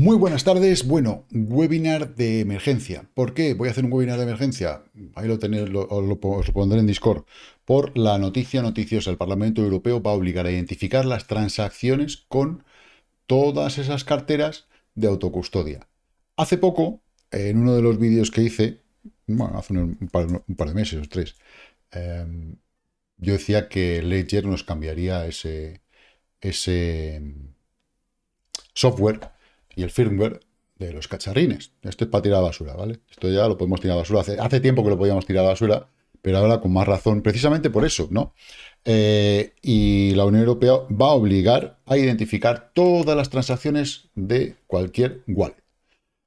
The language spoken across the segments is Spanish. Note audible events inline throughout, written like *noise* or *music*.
Muy buenas tardes. Bueno, webinar de emergencia. ¿Por qué voy a hacer un webinar de emergencia? Ahí lo, tenéis, lo, os lo pondré en Discord. Por la noticia noticiosa, el Parlamento Europeo va a obligar a identificar las transacciones con todas esas carteras de autocustodia. Hace poco, en uno de los vídeos que hice, bueno, hace un par, de meses o tres, em, yo decía que Ledger nos cambiaría ese, ese em, software y el firmware de los cacharrines. Esto es para tirar a basura, ¿vale? Esto ya lo podemos tirar a basura. Hace, tiempo que lo podíamos tirar a basura, pero ahora con más razón, precisamente por eso, ¿no? Eh, y la Unión Europea va a obligar a identificar todas las transacciones de cualquier wallet.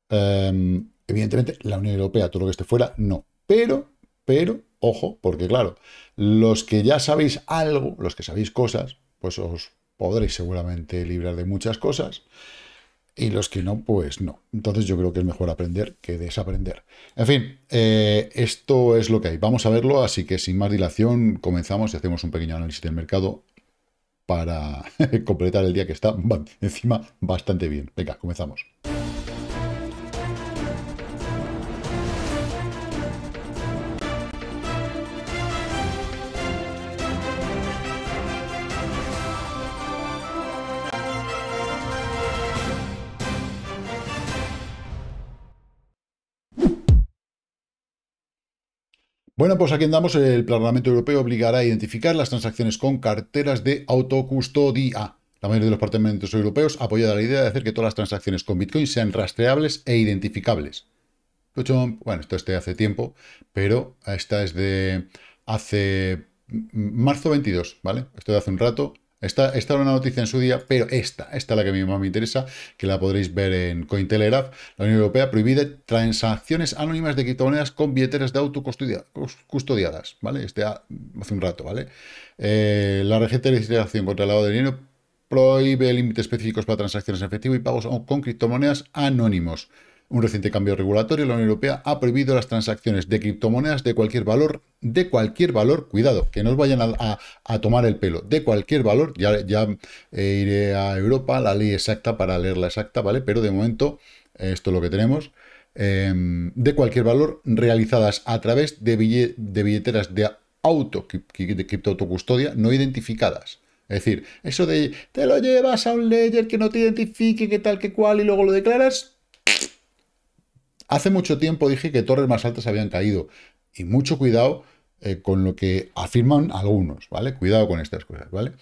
Em, evidentemente, la Unión Europea, todo lo que esté fuera, no. Pero, pero, ojo, porque claro, los que ya sabéis algo, los que sabéis cosas, pues os podréis seguramente librar de muchas cosas y los que no, pues no. Entonces yo creo que es mejor aprender que desaprender. En fin, eh, esto es lo que hay. Vamos a verlo, así que sin más dilación comenzamos y hacemos un pequeño análisis del mercado para *laughs* completar el día que está *laughs* encima bastante bien. Venga, comenzamos. Bueno, pues aquí andamos. El Parlamento Europeo obligará a identificar las transacciones con carteras de autocustodia. La mayoría de los parlamentos europeos apoya la idea de hacer que todas las transacciones con Bitcoin sean rastreables e identificables. Bueno, esto es de hace tiempo, pero esta es de hace marzo 22, ¿vale? Esto de hace un rato. Esta, esta, era una noticia en su día, pero esta, esta es la que a mí más me interesa, que la podréis ver en Cointelegraph. La Unión Europea prohíbe transacciones anónimas de criptomonedas con billeteras de auto custodiadas, ¿vale? Este hace un rato, ¿vale? Eh, la regente de legislación contra el lavado de dinero prohíbe límites específicos para transacciones en efectivo y pagos con criptomonedas anónimos. Un reciente cambio regulatorio, la Unión Europea ha prohibido las transacciones de criptomonedas de cualquier valor de cualquier valor, cuidado, que no os vayan a, tomar el pelo, de cualquier valor, ya, eh, iré a Europa, la ley exacta para leerla exacta, ¿vale? Pero de momento, esto es lo que tenemos, em, de cualquier valor, realizadas a través de, de billeteras de auto, de cripto autocustodia, no identificadas. Es decir, eso de te lo llevas a un ledger que no te identifique, que tal, que cual, y luego lo declaras. Hace mucho tiempo dije que torres más altas habían caído. Y mucho cuidado eh, con lo que afirman algunos, ¿vale? Cuidado con estas cosas, ¿vale?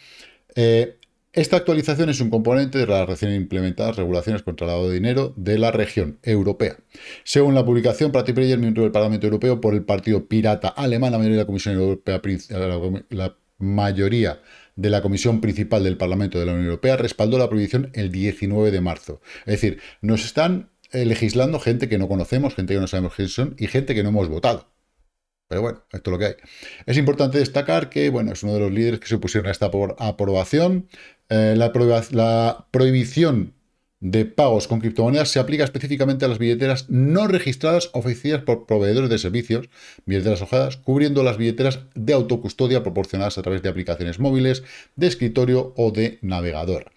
Eh, esta actualización es un componente de las recién implementadas regulaciones contra el lavado de dinero de la región europea. Según la publicación, Prati Preyer, miembro del Parlamento Europeo por el partido pirata alemán, la mayoría de la Comisión Europea, eh, la mayoría de la Comisión Principal del Parlamento de la Unión Europea, respaldó la prohibición el 19 de marzo. Es decir, nos están legislando gente que no conocemos, gente que no sabemos quiénes son y gente que no hemos votado. Pero bueno, esto es lo que hay. Es importante destacar que, bueno, es uno de los líderes que se opusieron a esta aprobación. Eh, la, prohibición de pagos con criptomonedas se aplica específicamente a las billeteras no registradas ofrecidas por proveedores de servicios, billeteras ojadas, cubriendo las billeteras de autocustodia proporcionadas a través de aplicaciones móviles, de escritorio o de navegador.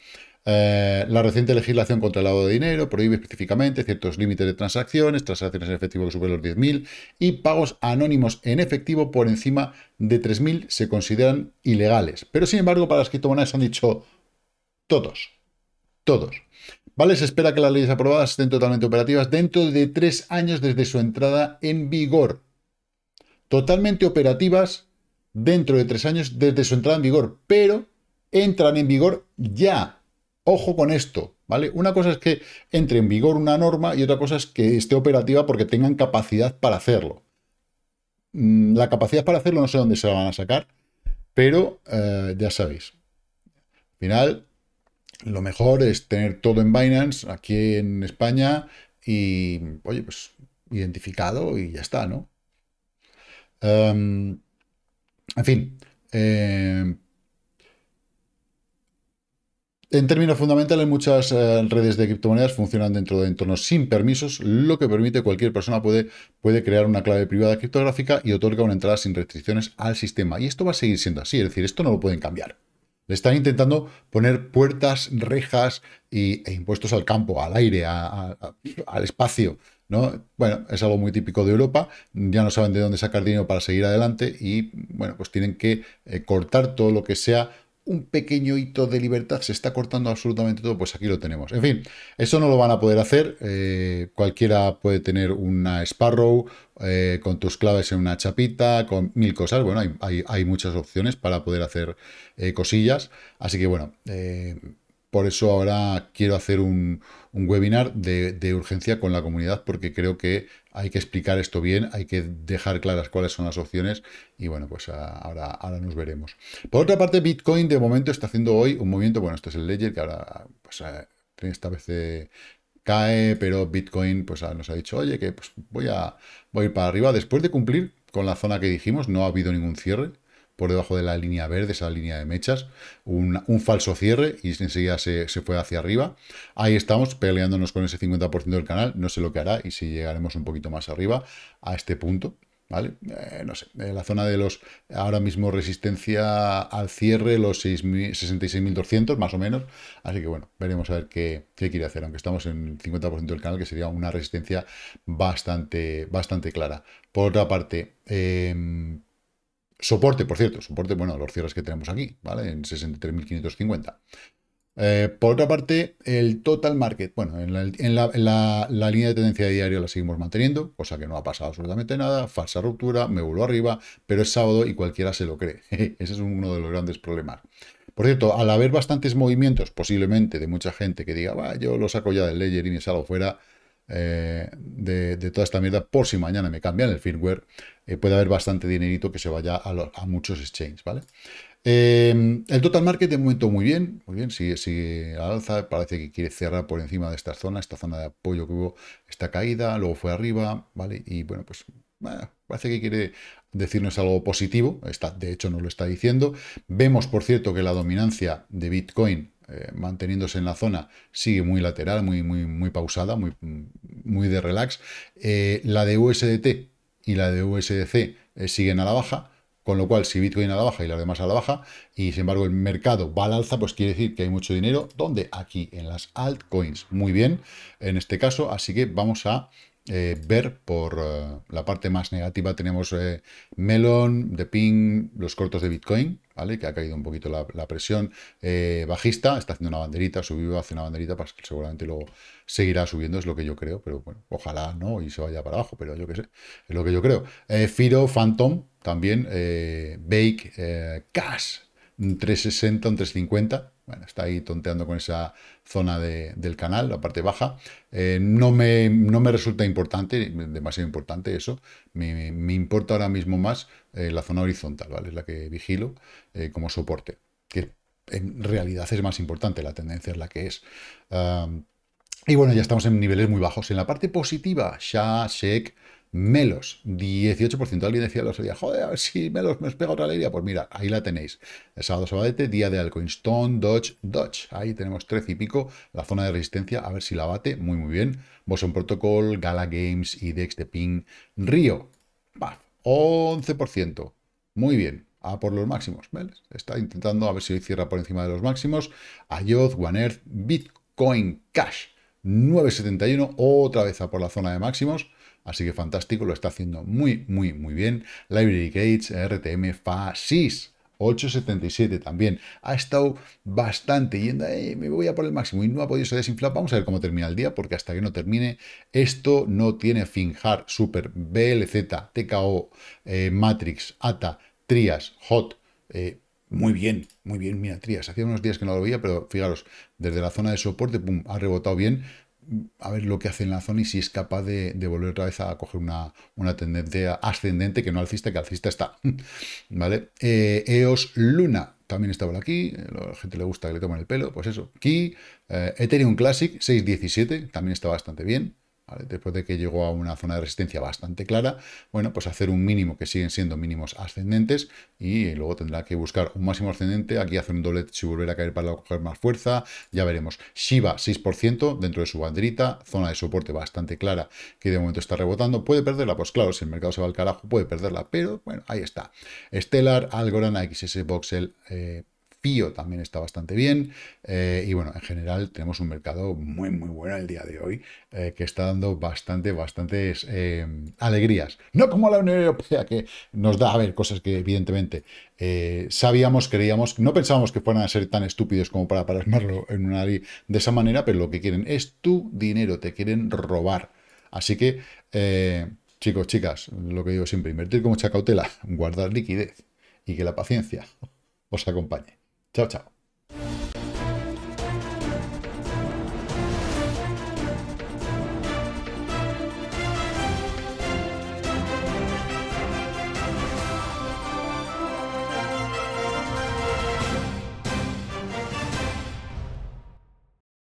Eh, la reciente legislación contra el lavado de dinero prohíbe específicamente ciertos límites de transacciones, transacciones en efectivo que superan los 10.000 y pagos anónimos en efectivo por encima de 3.000 se consideran ilegales. Pero sin embargo, para las criptomonedas han dicho todos, todos. ¿Vale? Se espera que las leyes aprobadas estén totalmente operativas dentro de tres años desde su entrada en vigor. Totalmente operativas dentro de tres años desde su entrada en vigor, pero entran en vigor ya Ojo con esto, ¿vale? Una cosa es que entre en vigor una norma y otra cosa es que esté operativa porque tengan capacidad para hacerlo. Mm, la capacidad para hacerlo no sé dónde se la van a sacar, pero eh, ya sabéis. Al final, lo mejor es tener todo en Binance, aquí en España, y, oye, pues identificado y ya está, ¿no? Em, en fin, em, en términos fundamentales, muchas eh, redes de criptomonedas funcionan dentro de entornos sin permisos, lo que permite que cualquier persona puede, puede crear una clave privada criptográfica y otorga una entrada sin restricciones al sistema. Y esto va a seguir siendo así, es decir, esto no lo pueden cambiar. Le están intentando poner puertas, rejas y, e impuestos al campo, al aire, al espacio. ¿no? Bueno, es algo muy típico de Europa. Ya no saben de dónde sacar dinero para seguir adelante y, bueno, pues tienen que eh, cortar todo lo que sea un pequeño hito de libertad, se está cortando absolutamente todo, pues aquí lo tenemos. En fin, eso no lo van a poder hacer. Eh, cualquiera puede tener una Sparrow eh, con tus claves en una chapita, con mil cosas. Bueno, hay, hay, muchas opciones para poder hacer eh, cosillas. Así que bueno, por eso ahora quiero hacer un, webinar de, urgencia con la comunidad porque creo que hay que explicar esto bien, hay que dejar claras cuáles son las opciones y bueno, pues ah, ahora, ahora nos veremos. Por otra parte, Bitcoin de momento está haciendo hoy un movimiento, bueno, este es el Ledger que ahora pues ah, esta vez eh, cae, pero Bitcoin pues ah, nos ha dicho, oye, que pues voy a, voy a ir para arriba después de cumplir con la zona que dijimos, no ha habido ningún cierre, por debajo de la línea verde, esa línea de mechas, un, falso cierre y enseguida se, se, fue hacia arriba. Ahí estamos peleándonos con ese 50% del canal, no sé lo que hará y si llegaremos un poquito más arriba a este punto. ¿Vale? Eh, no sé, la zona de los, ahora mismo resistencia al cierre, los 66.200 más o menos, así que bueno, veremos a ver qué, qué quiere hacer, aunque estamos en el 50% del canal, que sería una resistencia bastante, bastante clara. Por otra parte, em, Soporte, por cierto, soporte, bueno, los cierres que tenemos aquí, ¿vale? En 63.550. Eh, por otra parte, el total market, bueno, en, la, línea de tendencia diaria la seguimos manteniendo, cosa que no ha pasado absolutamente nada, falsa ruptura, me vuelvo arriba, pero es sábado y cualquiera se lo cree. *laughs* Ese es uno de los grandes problemas. Por cierto, al haber bastantes movimientos, posiblemente de mucha gente que diga, va, yo lo saco ya del ledger y me salgo fuera, eh, de, toda esta mierda por si mañana me cambian el firmware, eh, puede haber bastante dinerito que se vaya a, muchos exchanges, ¿vale? Em, el total market de momento muy bien, muy bien, sigue, sigue alza, parece que quiere cerrar por encima de esta zona, esta zona de apoyo que hubo, esta caída, luego fue arriba, ¿vale? Y bueno, pues parece que quiere decirnos algo positivo, está, de hecho nos lo está diciendo. Vemos, por cierto, que la dominancia de Bitcoin eh, manteniéndose en la zona, sigue muy lateral, muy, muy, muy pausada, muy, muy de relax. Eh, la de USDT y la de USDC eh, siguen a la baja, con lo cual si Bitcoin a la baja y las demás a la baja, y sin embargo el mercado va al alza, pues quiere decir que hay mucho dinero. donde Aquí, en las altcoins. Muy bien, en este caso, así que vamos a eh, ver por eh, la parte más negativa tenemos eh, Melon, The Ping, los cortos de Bitcoin, ¿vale? Que ha caído un poquito la, presión bajista, está haciendo una banderita, subido hace una banderita, que seguramente luego seguirá subiendo, es lo que yo creo, pero bueno, ojalá no y se vaya para abajo, pero yo qué sé, es lo que yo creo. Firo, Phantom, también, Bake, Cash, un 360, un 350. Bueno, está ahí tonteando con esa zona del canal, la parte baja. Eh, no, me, no me resulta importante, demasiado importante eso. Me, importa ahora mismo más eh, la zona horizontal, ¿vale? Es la que vigilo eh, como soporte, que en realidad es más importante, la tendencia es la que es. Ah, y bueno, ya estamos en niveles muy bajos. En la parte positiva, Sha, Shek, Melos, 18%. Alguien decía el otro día, joder, a ver si Melos me pega otra alegría. Pues mira, ahí la tenéis. El sábado, sabadete, día de Alcoin Stone, Dodge, Dodge. Ahí tenemos 13 y pico, la zona de resistencia, a ver si la bate. Muy, muy bien. Boson Protocol, Gala Games, IDEX de Ping, Río. 11%. Muy bien. A por los máximos. Está intentando a ver si hoy cierra por encima de los máximos. One Earth, Bitcoin Cash. 9.71, otra vez a por la zona de máximos. Así que fantástico, lo está haciendo muy, muy, muy bien. Library Gates, RTM, FASIS. 8.77 también. Ha estado bastante yendo, eh, me voy a por el máximo y no ha podido ser desinflado. Vamos a ver cómo termina el día, porque hasta que no termine, esto no tiene Finjar, Super, BLZ, TKO, eh, Matrix, ATA, Trias, Hot. Eh, muy bien, muy bien, mira, Trias. Hacía unos días que no lo veía, pero fijaros, desde la zona de soporte, pum, ha rebotado bien a ver lo que hace en la zona y si es capaz de, volver otra vez a coger una, tendencia ascendente, que no alcista, que alcista está. *laughs* ¿Vale? Eh, EOS Luna también está por aquí, a eh, la gente le gusta que le tomen el pelo, pues eso. Aquí, eh, Ethereum Classic 617, también está bastante bien. Después de que llegó a una zona de resistencia bastante clara, bueno, pues hacer un mínimo que siguen siendo mínimos ascendentes y luego tendrá que buscar un máximo ascendente, aquí hacer un doble si volverá a caer para coger más fuerza, ya veremos. Shiba 6% dentro de su banderita, zona de soporte bastante clara que de momento está rebotando, puede perderla, pues claro, si el mercado se va al carajo puede perderla, pero bueno, ahí está. Stellar, Algorand, XS Voxel, eh, Pío también está bastante bien. Eh, y bueno, en general tenemos un mercado muy, muy bueno el día de hoy, eh, que está dando bastante, bastantes em, alegrías. No como la Unión Europea, que nos da a ver cosas que evidentemente eh, sabíamos, creíamos, no pensábamos que fueran a ser tan estúpidos como para armarlo en una ley de esa manera, pero lo que quieren es tu dinero, te quieren robar. Así que, chicos, chicas, lo que digo siempre, invertir con mucha cautela, guardar liquidez y que la paciencia os acompañe. Ciao, ciao.